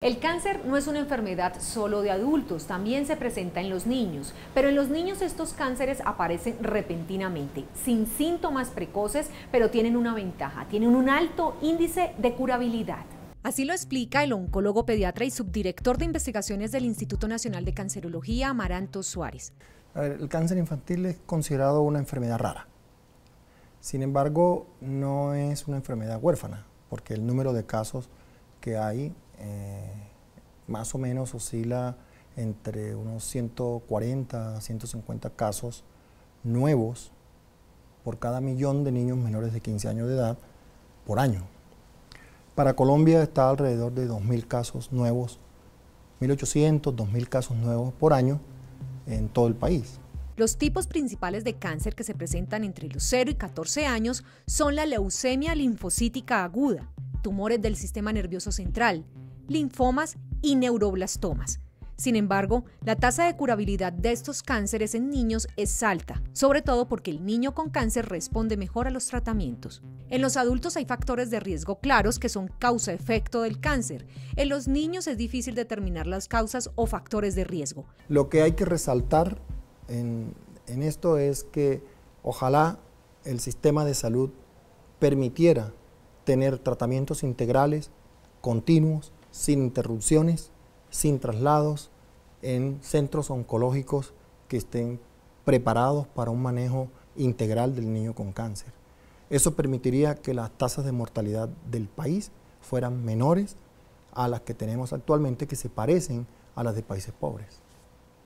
El cáncer no es una enfermedad solo de adultos, también se presenta en los niños, pero en los niños estos cánceres aparecen repentinamente, sin síntomas precoces, pero tienen una ventaja, tienen un alto índice de curabilidad. Así lo explica el oncólogo pediatra y subdirector de investigaciones del Instituto Nacional de Cancerología, Amaranto Suárez. A ver, el cáncer infantil es considerado una enfermedad rara. Sin embargo, no es una enfermedad huérfana, porque el número de casos que hay eh, más o menos oscila entre unos 140 a 150 casos nuevos por cada millón de niños menores de 15 años de edad por año. Para Colombia está alrededor de 2.000 casos nuevos, 1.800, 2.000 casos nuevos por año en todo el país. Los tipos principales de cáncer que se presentan entre los 0 y 14 años son la leucemia linfocítica aguda, tumores del sistema nervioso central, linfomas y neuroblastomas. Sin embargo, la tasa de curabilidad de estos cánceres en niños es alta, sobre todo porque el niño con cáncer responde mejor a los tratamientos. En los adultos hay factores de riesgo claros que son causa-efecto del cáncer. En los niños es difícil determinar las causas o factores de riesgo. Lo que hay que resaltar en, esto es que ojalá el sistema de salud permitiera tener tratamientos integrales, continuos, sin interrupciones, sin traslados, en centros oncológicos que estén preparados para un manejo integral del niño con cáncer. Eso permitiría que las tasas de mortalidad del país fueran menores a las que tenemos actualmente, que se parecen a las de países pobres.